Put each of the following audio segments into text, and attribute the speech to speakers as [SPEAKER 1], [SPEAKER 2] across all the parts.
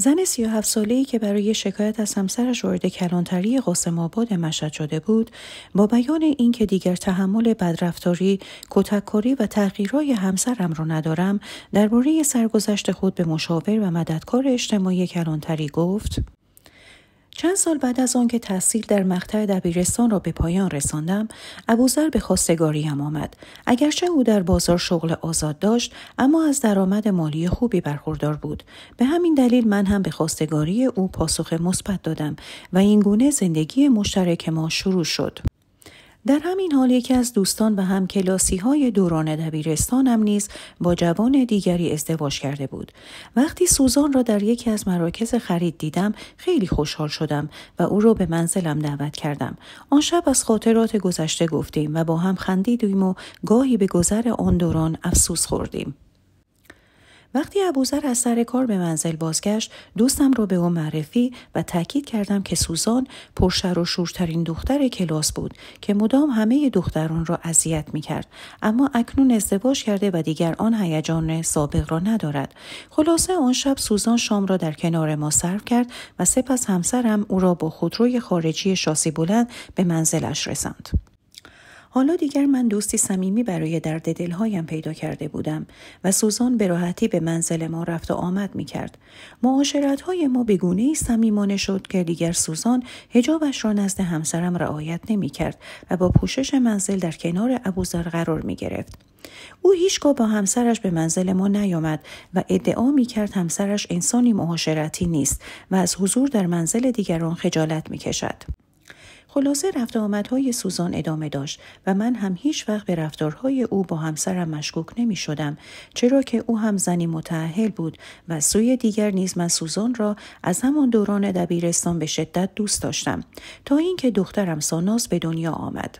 [SPEAKER 1] زن 37 ای که برای شکایت از همسرش وارد کلانتری قاسم آباد مشهد شده بود، با بیان اینکه دیگر تحمل بدرفتاری، کتککاری و تغییرهای همسرم را ندارم، درباره سرگذشت خود به مشاور و مددکار اجتماعی کلانتری گفت: چند سال بعد از آنکه تحصیل در مقطع دبیرستان را به پایان رساندم ابوذر به خواستگاریم آمد اگرچه او در بازار شغل آزاد داشت اما از درآمد مالی خوبی برخوردار بود به همین دلیل من هم به خواستگاری او پاسخ مثبت دادم و اینگونه زندگی مشترک ما شروع شد در همین حال یکی از دوستان و هم کلاسی های دوران دبیرستانم نیز با جوان دیگری ازدواج کرده بود. وقتی سوزان را در یکی از مراکز خرید دیدم خیلی خوشحال شدم و او را به منزلم دعوت کردم. آن شب از خاطرات گذشته گفتیم و با هم خندیدیم و گاهی به گذر آن دوران افسوس خوردیم. وقتی ابوذر از سر کار به منزل بازگشت دوستم را به او معرفی و تاکید کردم که سوزان پرشر و شورترین دختر کلاس بود که مدام همه دختران را اذیت میکرد اما اکنون ازدواج کرده و دیگر آن هیجان سابق را ندارد خلاصه آن شب سوزان شام را در کنار ما صرف کرد و سپس همسرم او را با خودروی خارجی شاسی بلند به منزلش رساند حالا دیگر من دوستی صمیمی برای درد دلهایم پیدا کرده بودم و سوزان به راحتی به منزل ما رفت و آمد می کرد. معاشرت های ما بگونه ای صمیمانه شد که دیگر سوزان هجابش را نزد همسرم رعایت نمی کرد و با پوشش منزل در کنار ابوذر قرار می گرفت. او هیچگاه با همسرش به منزل ما نیامد و ادعا می کرد همسرش انسانی معاشرتی نیست و از حضور در منزل دیگران خجالت می کشد. خلاصه رفت آمدهای سوزان ادامه داشت و من هم هیچ وقت به رفتارهای او با همسرم مشکوک نمی شدم چرا که او هم زنی متعهل بود و سوی دیگر نیز من سوزان را از همان دوران دبیرستان به شدت دوست داشتم تا اینکه دخترم ساناس به دنیا آمد.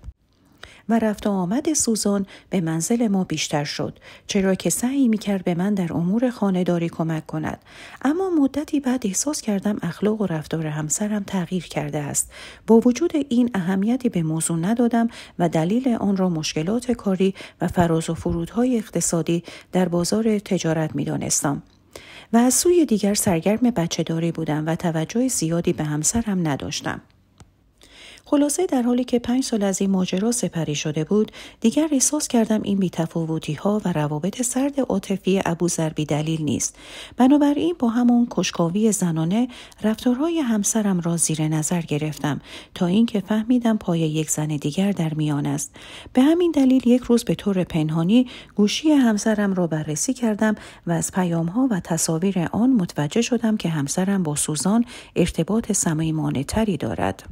[SPEAKER 1] و رفت و آمد سوزان به منزل ما بیشتر شد چرا که سعی میکرد به من در امور خانهداری کمک کند اما مدتی بعد احساس کردم اخلاق و رفتار همسرم تغییر کرده است با وجود این اهمیتی به موضوع ندادم و دلیل آن را مشکلات کاری و فراز و فرودهای اقتصادی در بازار تجارت میدانستم و از سوی دیگر سرگرم داری بودم و توجه زیادی به همسرم نداشتم خلاصه در حالی که پنج سال از این ماجرا سپری شده بود دیگر احساس کردم این بیتفاوتی ها و روابط سرد عاطفی زربی دلیل نیست بنابراین با همون کشکاوی زنانه رفتارهای همسرم را زیر نظر گرفتم تا اینکه فهمیدم پای یک زن دیگر در میان است به همین دلیل یک روز به طور پنهانی گوشی همسرم را بررسی کردم و از پیامها و تصاویر آن متوجه شدم که همسرم با سوزان ارتباط صمیمانهتری دارد.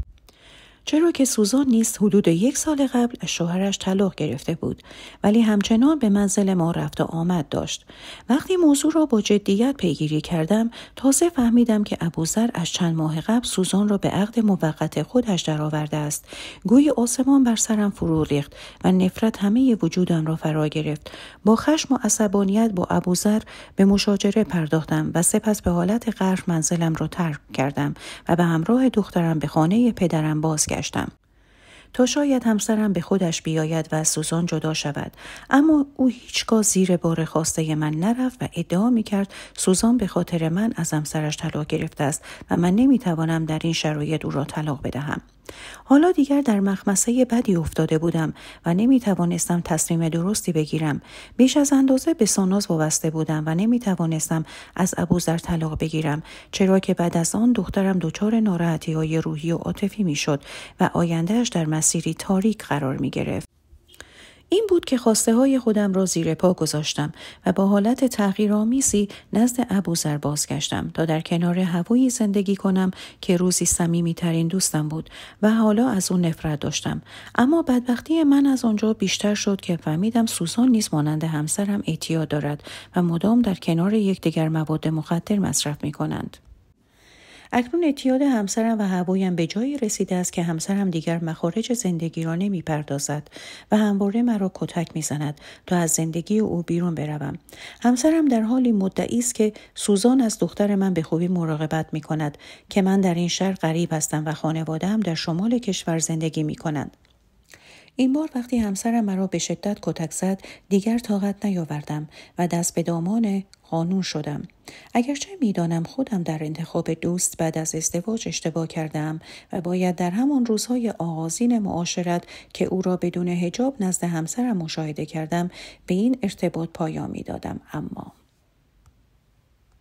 [SPEAKER 1] چرا که سوزان نیست حدود یک سال قبل از شوهرش طلاق گرفته بود ولی همچنان به منزل ما رفت و آمد داشت وقتی موضوع را با جدیت پیگیری کردم تازه فهمیدم که ابوذر از چند ماه قبل سوزان را به عقد موقت خودش درآورده است گوی آسمان بر سرم فرو ریخت و نفرت همه وجودم را فرا گرفت با خشم و عصبانیت با ابوذر به مشاجره پرداختم و سپس به حالت قرف منزلم را ترک کردم و به همراه دخترم به خانه پدرم بازگشتم برگشتم. تا شاید همسرم به خودش بیاید و از سوزان جدا شود اما او هیچگاه زیر بار خواسته من نرفت و ادعا می کرد سوزان به خاطر من از همسرش طلاق گرفته است و من نمیتوانم در این شرایط او را طلاق بدهم حالا دیگر در مخمسه بدی افتاده بودم و نمی توانستم تصمیم درستی بگیرم. بیش از اندازه به ساناز وابسته بودم و نمی توانستم از ابوذر طلاق بگیرم چرا که بعد از آن دخترم دچار ناراحتی های روحی و عاطفی شد و آیندهش در مسیری تاریک قرار می گرفت. این بود که خواسته های خودم را زیر پا گذاشتم و با حالت تغییرآمیزی نزد ابوذر بازگشتم تا در کنار هوایی زندگی کنم که روزی صمیمیترین دوستم بود و حالا از او نفرت داشتم اما بدبختی من از آنجا بیشتر شد که فهمیدم سوزان نیز مانند همسرم اعتیاد دارد و مدام در کنار یکدیگر مواد مخدر مصرف می کنند. اکنون اتیاد همسرم و هوایم به جایی رسیده است که همسرم دیگر مخارج زندگی را نمیپردازد و همواره مرا کتک میزند تا از زندگی او بیرون بروم همسرم در حالی مدعی است که سوزان از دختر من به خوبی مراقبت می کند که من در این شهر غریب هستم و خانوادهام در شمال کشور زندگی میکنند. این بار وقتی همسرم مرا به شدت کتک زد دیگر طاقت نیاوردم و دست به دامان قانون شدم اگرچه میدانم خودم در انتخاب دوست بعد از ازدواج اشتباه کردم و باید در همان روزهای آغازین معاشرت که او را بدون هجاب نزد همسرم مشاهده کردم به این ارتباط پایان میدادم اما